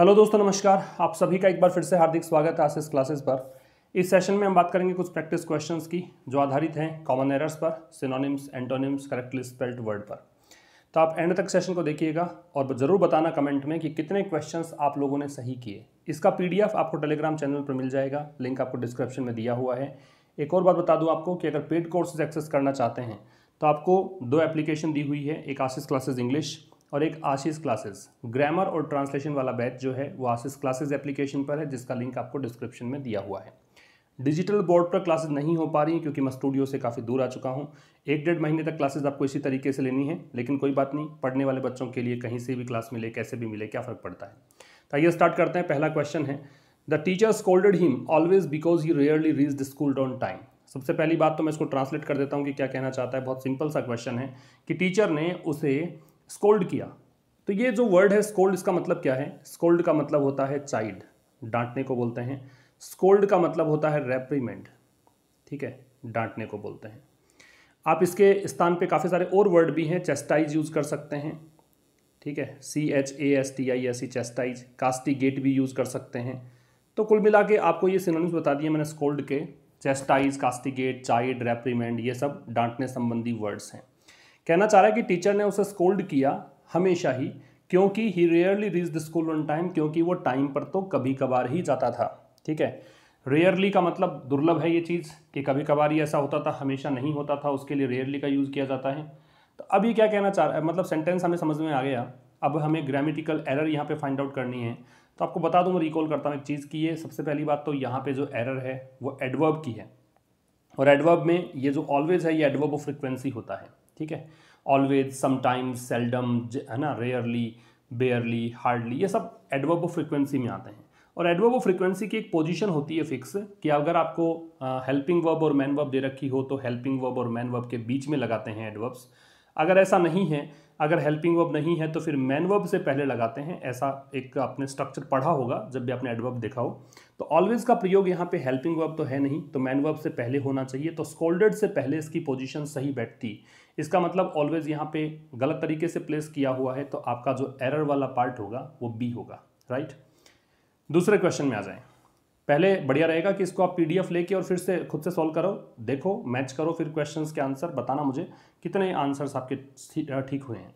hello दोस्तों नमस्कार आप सभी का एक बार फिर से हार्दिक स्वागत है आसिस क्लासेस पर इस सेशन में हम बात करेंगे कुछ प्रैक्टिस क्वेश्चंस की जो आधारित हैं कॉमन एरर्स पर synonyms antonyms correctly spelled word पर तो आप एंड तक सेशन को देखिएगा और ज़रूर बताना कमेंट में कि कितने क्वेश्चन आप लोगों ने सही किए इसका पी आपको टेलीग्राम चैनल पर मिल जाएगा लिंक आपको डिस्क्रिप्शन में दिया हुआ है एक और बात बता दूँ आपको कि अगर पेड कोर्सेज एक्सेस करना चाहते हैं तो आपको दो एप्लीकेशन दी हुई है एक आसिस क्लासेज इंग्लिश और एक आशीष क्लासेस ग्रामर और ट्रांसलेशन वाला बैच जो है वो आशीष क्लासेस एप्लीकेशन पर है जिसका लिंक आपको डिस्क्रिप्शन में दिया हुआ है डिजिटल बोर्ड पर क्लासेस नहीं हो पा रही हैं क्योंकि मैं स्टूडियो से काफ़ी दूर आ चुका हूँ एक डेढ़ महीने तक क्लासेस आपको इसी तरीके से लेनी है लेकिन कोई बात नहीं पढ़ने वाले बच्चों के लिए कहीं से भी क्लास मिले कैसे भी मिले क्या फ़र्क पड़ता है तो आइए स्टार्ट करते हैं पहला क्वेश्चन है the teacher scolded him always because he rarely reaches the school on time सबसे पहली बात तो मैं इसको ट्रांसलेट कर देता हूँ कि क्या कहना चाहता है बहुत सिंपल सा क्वेश्चन है कि टीचर ने उसे स्कोल्ड किया तो ये जो वर्ड है स्कोल्ड इसका मतलब क्या है स्कोल्ड का मतलब होता है चाइल्ड डांटने को बोलते हैं स्कोल्ड का मतलब होता है रेप्रीमेंट ठीक है डांटने को बोलते हैं आप इसके स्थान पे काफ़ी सारे और वर्ड भी हैं चेस्टाइज यूज़ कर सकते हैं ठीक है C H A S T I S E chastise castigate भी यूज़ कर सकते हैं तो कुल मिला के आपको ये सिनोनिम्स बता दिए मैंने स्कोल्ड के चेस्टाइज कास्टिगेट चाइड रेप्रीमेंड ये सब डांटने संबंधी वर्ड्स हैं कहना चाह रहा है कि टीचर ने उसे स्कोल्ड किया हमेशा ही क्योंकि he rarely reaches the school on time क्योंकि वो टाइम पर तो कभी कभार ही जाता था ठीक है रेयरली का मतलब दुर्लभ है ये चीज़ कि कभी कभार ही ऐसा होता था हमेशा नहीं होता था उसके लिए रेयरली का यूज़ किया जाता है तो अभी क्या कहना चाह रहा है मतलब सेंटेंस हमें समझ में आ गया अब हमें ग्रामेटिकल एरर यहाँ पे फाइंड आउट करनी है तो आपको बता दूँ मैं रिकॉल करता हूँ एक चीज़ की ये सबसे पहली बात तो यहाँ पे जो एरर है वो एडवर्ब की है और एडवर्ब में ये जो ऑलवेज है ये एडवर्ब ऑफ फ्रिक्वेंसी होता है ठीक है ऑलवेज समटाइम्स सेल्डम है ना रेयरली बेयरली हार्डली ये सब एडवर्ब फ्रिक्वेंसी में आते हैं और एडवर्ब फ्रिक्वेंसी की एक पोजीशन होती है फिक्स कि अगर आपको हेल्पिंग वर्ब और मैन वर्ब दे रखी हो तो हेल्पिंग वर्ब और मैन वर्ब के बीच में लगाते हैं एडवर्ब्स अगर ऐसा नहीं है अगर हेल्पिंग वर्ब नहीं है तो फिर मैन वर्ब से पहले लगाते हैं ऐसा एक आपने स्ट्रक्चर पढ़ा होगा जब भी आपने एडवर्ब देखा हो तो ऑलवेज का प्रयोग यहाँ पे हेल्पिंग वर्ब तो है नहीं तो मैन वर्ब से पहले होना चाहिए तो स्कोल्डेड से पहले इसकी पोजीशन सही बैठती इसका मतलब ऑलवेज यहाँ पे गलत तरीके से प्लेस किया हुआ है तो आपका जो एरर वाला पार्ट होगा वो बी होगा राइट दूसरे क्वेश्चन में आ जाए पहले बढ़िया रहेगा कि इसको आप पीडीएफ लेके और फिर से खुद से सॉल्व करो देखो मैच करो फिर क्वेश्चन के आंसर बताना मुझे कितने आंसर्स आपके ठीक हुए हैं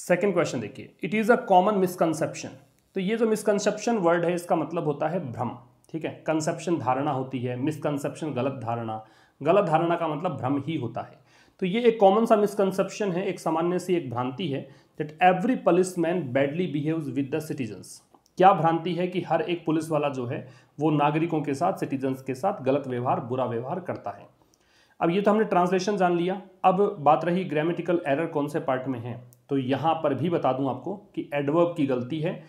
सेकेंड क्वेश्चन देखिए it is a common misconception तो ये जो मिसकनसेप्शन वर्ड है इसका मतलब होता है भ्रम ठीक है कंसेप्शन धारणा होती है मिसकनसेप्शन गलत धारणा गलत धारणा का मतलब भ्रम ही होता है तो ये एक कॉमन सा मिसकनसेप्शन है एक सामान्य सी एक भ्रांति है that every police man badly behave with the citizens क्या भ्रांति है कि हर एक पुलिस वाला जो है वो नागरिकों के साथ सिटीजन्स के साथ गलत व्यवहार बुरा व्यवहार करता है अब ये तो हमने ट्रांसलेशन जान लिया अब बात रही ग्रामेटिकल एरर कौन से पार्ट में है तो यहाँ पर भी बता दूं आपको कि एडवर्ब की गलती है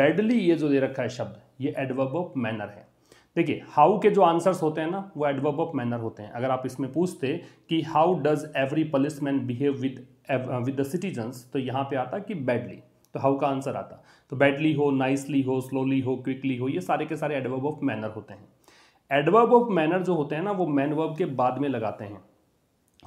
बैडली ये जो दे रखा है शब्द ये एडवर्ब ऑफ मैनर है देखिए हाउ के जो आंसर्स होते हैं ना वो एडवर्ब ऑफ मैनर होते हैं अगर आप इसमें पूछते कि how does every police man behave with with the citizens तो यहाँ पे आता कि बैडली तो हाउ का आंसर आता तो बैडली हो नाइसली हो स्लोली हो क्विकली हो ये सारे के सारे एडवर्ब ऑफ मैनर होते हैं एडवर्ब ऑफ मैनर जो होते हैं ना वो मैन वर्ब के बाद में लगाते हैं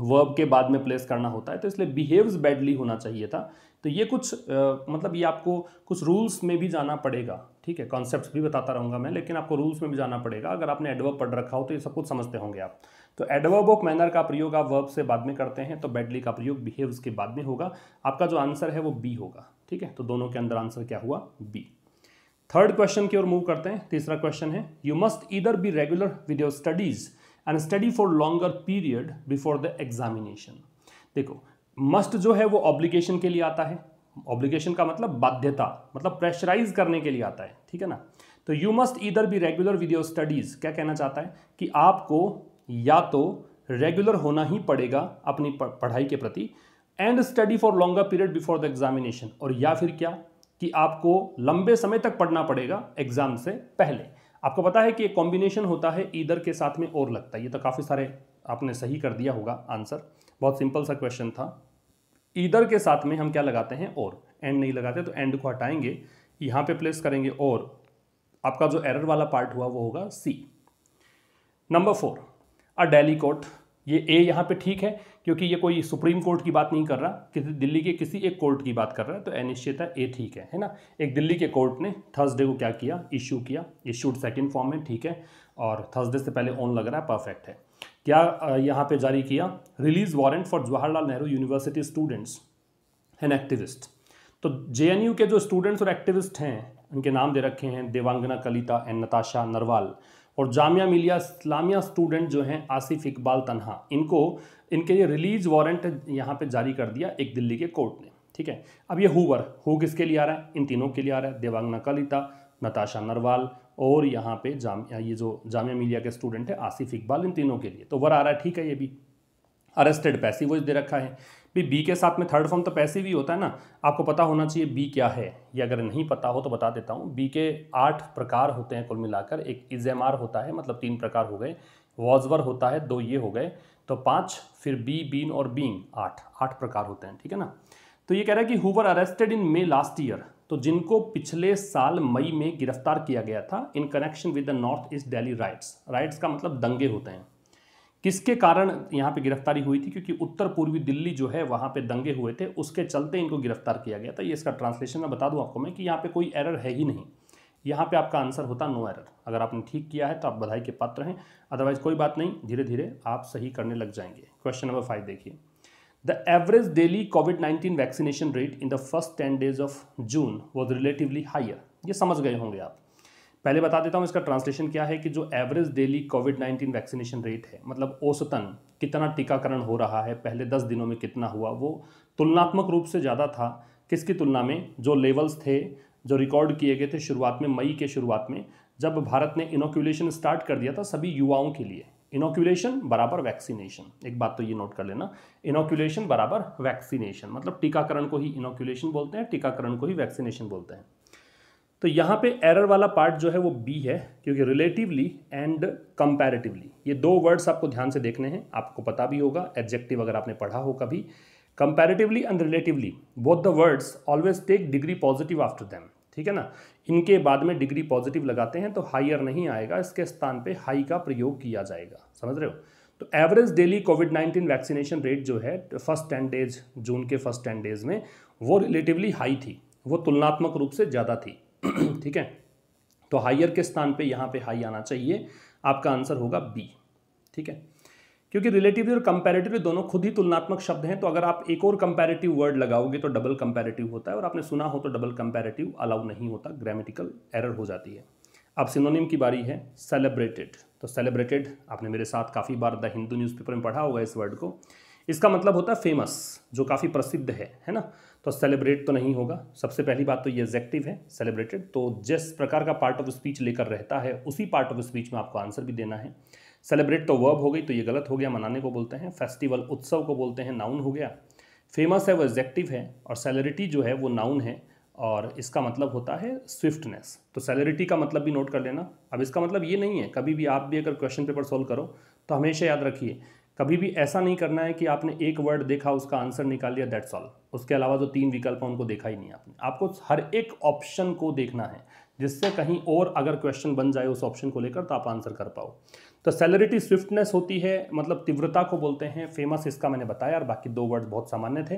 वर्ब के बाद में प्लेस करना होता है तो इसलिए बिहेव्स बैडली होना चाहिए था तो ये कुछ आ, मतलब ये आपको कुछ रूल्स में भी जाना पड़ेगा ठीक है कॉन्सेप्ट भी बताता रहूँगा मैं लेकिन आपको रूल्स में भी जाना पड़ेगा अगर आपने एडवर्ब पढ़ रखा हो तो ये सब कुछ समझते होंगे आप तो एडवर्ब ऑफ मैनर का प्रयोग आप वर्ब से बाद में करते हैं तो बैडली का प्रयोग बिहेव्स के बाद में होगा आपका जो आंसर है वो बी होगा ठीक है तो दोनों के अंदर आंसर क्या हुआ बी थर्ड क्वेश्चन की ओर मूव करते हैं तीसरा क्वेश्चन है you must either be regular with your studies and study for longer period before the examination देखो मस्ट जो है वो ऑब्लिगेशन के लिए आता है ऑब्लिगेशन का मतलब बाध्यता मतलब प्रेशराइज करने के लिए आता है ठीक है ना तो you must either be regular with your studies क्या कहना चाहता है कि आपको या तो रेगुलर होना ही पड़ेगा अपनी पढ़ाई के प्रति and study for longer period before the examination और या फिर क्या कि आपको लंबे समय तक पढ़ना पड़ेगा एग्जाम से पहले आपको पता है कि एक कॉम्बिनेशन होता है ईदर के साथ में और लगता है ये तो काफ़ी सारे आपने सही कर दिया होगा आंसर बहुत सिंपल सा क्वेश्चन था ईदर के साथ में हम क्या लगाते हैं और एंड नहीं लगाते तो एंड को हटाएंगे यहाँ पे प्लेस करेंगे और आपका जो एरर वाला पार्ट हुआ वो होगा C number four a daily quote ये ए यहाँ पे ठीक है क्योंकि ये कोई सुप्रीम कोर्ट की बात नहीं कर रहा किसी दिल्ली के किसी एक कोर्ट की बात कर रहा है तो अनिश्चितता ए ठीक है है ना एक दिल्ली के कोर्ट ने थर्सडे को क्या किया इशू किया इशूड सेकंड फॉर्म में ठीक है और थर्सडे से पहले ऑन लग रहा है परफेक्ट है क्या यहाँ पे जारी किया release warrant for Jawaharlal Nehru university students and activist तो जे के जो स्टूडेंट्स और एक्टिविस्ट हैं उनके नाम दे रखे हैं देवांगना कलिता एंड नताशा नरवाल और जामिया मिलिया इस्लामिया स्टूडेंट जो हैं आसिफ इकबाल तनहा इनको इनके लिए रिलीज वारंट यहाँ पे जारी कर दिया एक दिल्ली के कोर्ट ने ठीक है अब ये हुवर हु किसके लिए आ रहा है इन तीनों के लिए आ रहा है देवांगना कलिता नताशा नरवाल और यहाँ पे जाम ये जो जामिया मिलिया के स्टूडेंट है आसिफ इकबाल इन तीनों के लिए तो वर आ रहा है ठीक है ये भी अरेस्टेड पैसिव वॉइस दे रखा है भी बी के साथ में थर्ड फॉर्म तो पैसे भी होता है ना आपको पता होना चाहिए बी क्या है ये अगर नहीं पता हो तो बता देता हूँ बी के आठ प्रकार होते हैं कुल मिलाकर एक आर होता है मतलब तीन प्रकार हो गए वॉजवर होता है दो ये हो गए तो पाँच फिर बी बीन और बींग आठ आठ प्रकार होते हैं ठीक है ना तो ये कह रहा है कि who were arrested in May last year तो जिनको पिछले साल मई में गिरफ्तार किया गया था in connection with the north east Delhi riots riots का मतलब दंगे होते हैं किसके कारण यहाँ पे गिरफ्तारी हुई थी क्योंकि उत्तर पूर्वी दिल्ली जो है वहाँ पे दंगे हुए थे उसके चलते इनको गिरफ्तार किया गया था ये इसका ट्रांसलेशन मैं बता दूँ आपको मैं कि यहाँ पे कोई एरर है ही नहीं यहाँ पे आपका आंसर होता नो एरर अगर आपने ठीक किया है तो आप बधाई के पात्र हैं अदरवाइज कोई बात नहीं धीरे धीरे आप सही करने लग जाएंगे क्वेश्चन नंबर फाइव देखिए the average daily COVID nineteen vaccination rate in the first ten days of June was relatively higher ये समझ गए होंगे आप पहले बता देता हूँ इसका ट्रांसलेशन क्या है कि जो average daily COVID nineteen vaccination rate है मतलब औसतन कितना टीकाकरण हो रहा है पहले दस दिनों में कितना हुआ वो तुलनात्मक रूप से ज़्यादा था किसकी तुलना में जो लेवल्स थे जो रिकॉर्ड किए गए थे शुरुआत में मई के शुरुआत में जब भारत ने इनोक्यूलेशन स्टार्ट कर दिया था सभी युवाओं के लिए इनोक्यूलेशन बराबर वैक्सीनेशन एक बात तो ये नोट कर लेना इनोक्यूलेशन बराबर वैक्सीनेशन मतलब टीकाकरण को ही इनोक्यूलेशन बोलते हैं टीकाकरण को ही वैक्सीनेशन बोलते हैं तो यहाँ पे एरर वाला पार्ट जो है वो बी है क्योंकि रिलेटिवली एंड कंपैरेटिवली ये दो वर्ड्स आपको ध्यान से देखने हैं आपको पता भी होगा एडजेक्टिव अगर आपने पढ़ा हो कभी comparatively and relatively both the words always take degree positive after them ठीक है ना इनके बाद में डिग्री पॉजिटिव लगाते हैं तो हाइयर नहीं आएगा इसके स्थान पर हाई का प्रयोग किया जाएगा समझ रहे हो तो average daily COVID nineteen vaccination rate जो है फर्स्ट टेन डेज जून के फर्स्ट टेन डेज में वो रिलेटिवली हाई थी वो तुलनात्मक रूप से ज़्यादा थी ठीक है तो हाइयर के स्थान पे यहाँ पे हाई आना चाहिए आपका आंसर होगा बी ठीक है क्योंकि रिलेटिवली और कंपैरेटिवली दोनों खुद ही तुलनात्मक शब्द हैं तो अगर आप एक और कंपैरेटिव वर्ड लगाओगे तो डबल कंपैरेटिव होता है और आपने सुना हो तो डबल कंपैरेटिव अलाउ नहीं होता ग्रामेटिकल एरर हो जाती है अब सिनोनिम की बारी है सेलिब्रेटेड तो सेलिब्रेटेड आपने मेरे साथ काफ़ी बार द हिंदू न्यूज़पेपर में पढ़ा होगा इस वर्ड को इसका मतलब होता है फेमस जो काफ़ी प्रसिद्ध है है ना तो सेलिब्रेट तो नहीं होगा सबसे पहली बात तो ये एजेक्टिव है सेलिब्रेटेड तो जिस प्रकार का पार्ट ऑफ स्पीच लेकर रहता है उसी पार्ट ऑफ स्पीच में आपको आंसर भी देना है सेलिब्रेट तो वर्ब हो गई तो ये गलत हो गया मनाने को बोलते हैं फेस्टिवल उत्सव को बोलते हैं नाउन हो गया फेमस है वो एजेक्टिव है और सेलिब्रिटी जो है वो नाउन है और इसका मतलब होता है स्विफ्टनेस तो सेलिब्रिटी का मतलब भी नोट कर लेना अब इसका मतलब ये नहीं है कभी भी आप भी अगर क्वेश्चन पेपर सॉल्व करो तो हमेशा याद रखिए कभी भी ऐसा नहीं करना है कि आपने एक वर्ड देखा उसका आंसर निकाल लिया दैट्स ऑल उसके अलावा जो तीन विकल्प हैं उनको देखा ही नहीं आपने आपको हर एक ऑप्शन को देखना है जिससे कहीं और अगर क्वेश्चन बन जाए उस ऑप्शन को लेकर तो आप आंसर कर पाओ तो सेलरिटी स्विफ्टनेस होती है मतलब तीव्रता को बोलते हैं फेमस इसका मैंने बताया और बाकी दो वर्ड बहुत सामान्य थे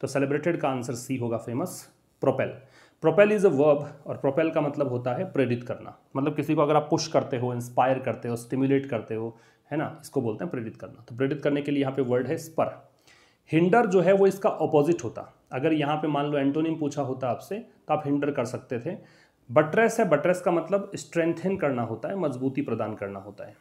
तो सेलिब्रेटेड का आंसर सी होगा famous propel propel is a verb और प्रोपेल का मतलब होता है प्रेरित करना मतलब किसी को अगर आप पुश करते हो इंस्पायर करते हो स्टिम्युलेट करते हो है ना इसको बोलते हैं प्रेरित करना तो प्रेरित करने के लिए यहाँ पे वर्ड है स्पर हिंडर जो है वो इसका ऑपोजिट होता अगर यहाँ पे मान लो एंटोनिम पूछा होता आपसे तो आप हिंडर कर सकते थे बट्रेस है बट्रेस का मतलब स्ट्रेंथन करना होता है मजबूती प्रदान करना होता है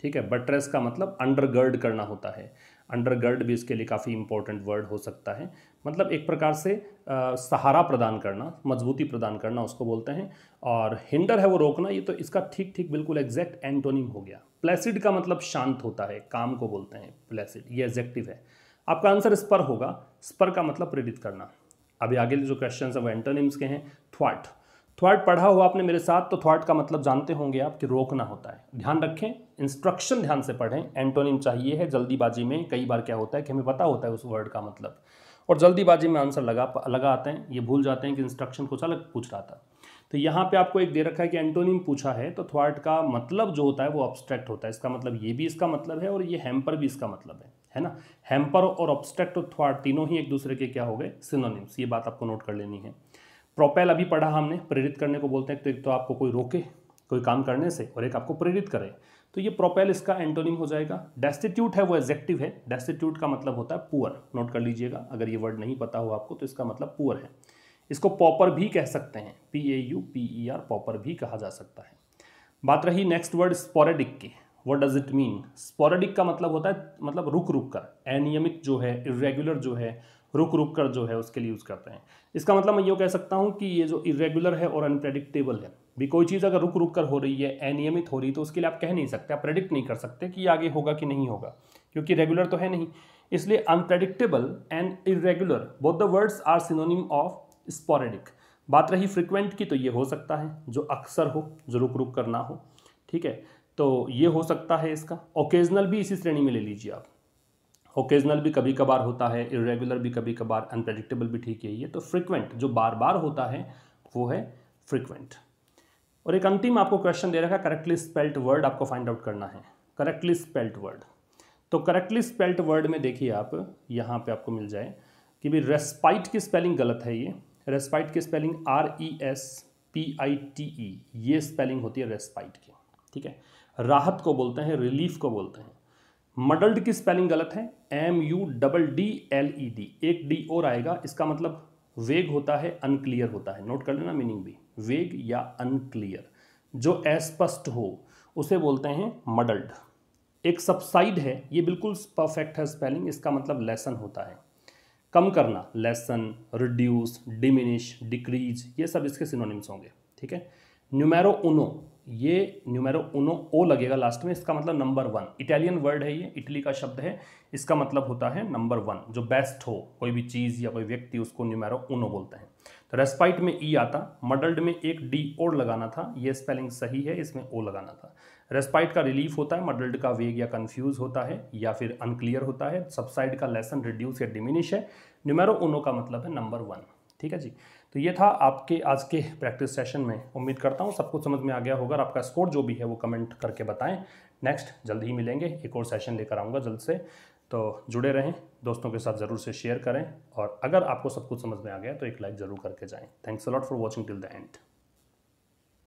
ठीक है बट्रेस का मतलब अंडरगर्ड करना होता है अंडरगर्ड भी इसके लिए काफ़ी इंपॉर्टेंट वर्ड हो सकता है मतलब एक प्रकार से आ, सहारा प्रदान करना मजबूती प्रदान करना उसको बोलते हैं और हिंडर है वो रोकना ये तो इसका ठीक ठीक बिल्कुल एग्जैक्ट एंटोनिम हो गया प्लेसिड का मतलब शांत होता है काम को बोलते हैं प्लेसिड ये एग्जेक्टिव है आपका आंसर स्पर होगा स्पर का मतलब प्रेरित करना अभी आगे जो क्वेश्चन है वो एंटोनिम्स के हैं थ्वाट थ्वाट पढ़ा हुआ आपने मेरे साथ तो थ्वाट का मतलब जानते होंगे आप कि रोकना होता है ध्यान रखें इंस्ट्रक्शन ध्यान से पढ़ें एंटोनिम चाहिए है जल्दीबाजी में कई बार क्या होता है कि हमें पता होता है उस वर्ड का मतलब और जल्दीबाजी में आंसर लगा लगा आते हैं ये भूल जाते हैं कि इंस्ट्रक्शन कुछ अलग पूछ रहा था तो यहाँ पे आपको एक दे रखा है कि एंटोनिम पूछा है तो थ्वाट का मतलब जो होता है वो ऑब्स्ट्रैक्ट होता है इसका मतलब ये भी इसका मतलब है और ये हैम्पर भी इसका मतलब है है ना हैम्पर और ऑब्स्ट्रैक्ट और थ्वाट तीनों ही एक दूसरे के क्या हो गए सिनोनिम्स ये बात आपको नोट कर लेनी है प्रोपेल अभी पढ़ा हमने प्रेरित करने को बोलते हैं तो एक तो आपको कोई रोके कोई काम करने से और एक आपको प्रेरित करे तो ये प्रोपेल इसका एंटोनिम हो जाएगा डेस्टिट्यूट है वो एजेक्टिव है डेस्टिट्यूट का मतलब होता है पुअर नोट कर लीजिएगा अगर ये वर्ड नहीं पता हो आपको तो इसका मतलब पुअर है इसको पॉपर भी कह सकते हैं P A U P E R pauper भी कहा जा सकता है बात रही नेक्स्ट वर्ड स्पोरेडिक की what does it mean sporadic का मतलब होता है मतलब रुक रुक कर अनियमित जो है इरेगुलर जो है रुक रुक कर जो है उसके लिए यूज़ करते हैं इसका मतलब मैं ये कह सकता हूँ कि ये जो इरेगुलर है और अनप्रेडिक्टेबल है भी कोई चीज़ अगर रुक रुक कर हो रही है अनियमित हो रही है तो उसके लिए आप कह नहीं सकते आप प्रेडिक्ट नहीं कर सकते कि आगे होगा कि नहीं होगा क्योंकि रेगुलर तो है नहीं इसलिए unpredictable and irregular both the words are synonym of sporadic बात रही फ्रिक्वेंट की तो ये हो सकता है जो अक्सर हो जो रुक रुक कर ना हो ठीक है तो ये हो सकता है इसका ओकेजनल भी इसी श्रेणी में ले लीजिए आप ओकेजनल भी कभी कभार होता है इरेगुलर भी कभी कभार अनप्रेडिक्टेबल भी ठीक है ये तो फ्रिक्वेंट जो बार बार होता है वो है फ्रिक्वेंट और एक अंतिम आपको क्वेश्चन दे रखा है करेक्टली स्पेल्ट वर्ड आपको फाइंड आउट करना है करेक्टली स्पेल्ट वर्ड तो करेक्टली स्पेल्ट वर्ड में देखिए आप यहाँ पे आपको मिल जाए कि भाई रेस्पाइट की स्पेलिंग गलत है ये रेस्पाइट की spelling R E S P I T E ये स्पेलिंग होती है रेस्पाइट की ठीक है राहत को बोलते हैं रिलीफ को बोलते हैं मडल्ड की स्पेलिंग गलत है M U double D L E D एक डी और आएगा इसका मतलब वेग होता है अनक्लियर होता है नोट कर लेना मीनिंग भी वेग या अनक्लियर जो अस्पष्ट हो उसे बोलते हैं मडल्ड एक सबसाइड है ये बिल्कुल परफेक्ट है स्पेलिंग इसका मतलब लेसन होता है कम करना लेसन रिड्यूस डिमिनिश डिक्रीज ये सब इसके सिनोनिम्स होंगे ठीक है न्यूमेरो उनो ये न्यूमेरो उनो ओ लगेगा लास्ट में इसका मतलब नंबर वन इटालियन वर्ड है ये इटली का शब्द है इसका मतलब होता है नंबर वन जो बेस्ट हो कोई भी चीज़ या कोई व्यक्ति उसको न्यूमेरो उनो बोलते हैं तो रेस्पाइट में ई e आता मडल्ड में एक डी ओ लगाना था ये स्पेलिंग सही है इसमें ओ लगाना था रेस्पाइट का रिलीफ होता है मडल्ड का वेग या कन्फ्यूज होता है या फिर अनक्लियर होता है सबसाइड का लेसन रिड्यूस या डिमिनिश है न्यूमेरो उनो का मतलब है नंबर वन ठीक है जी तो ये था आपके आज के प्रैक्टिस सेशन में उम्मीद करता हूँ सब कुछ समझ में आ गया होगा आपका स्कोर जो भी है वो कमेंट करके बताएं नेक्स्ट जल्द ही मिलेंगे एक और सेशन लेकर आऊँगा जल्द से तो जुड़े रहें दोस्तों के साथ ज़रूर से शेयर करें और अगर आपको सब कुछ समझ में आ गया तो एक लाइक ज़रूर करके जाएँ thanks a lot for watching till the and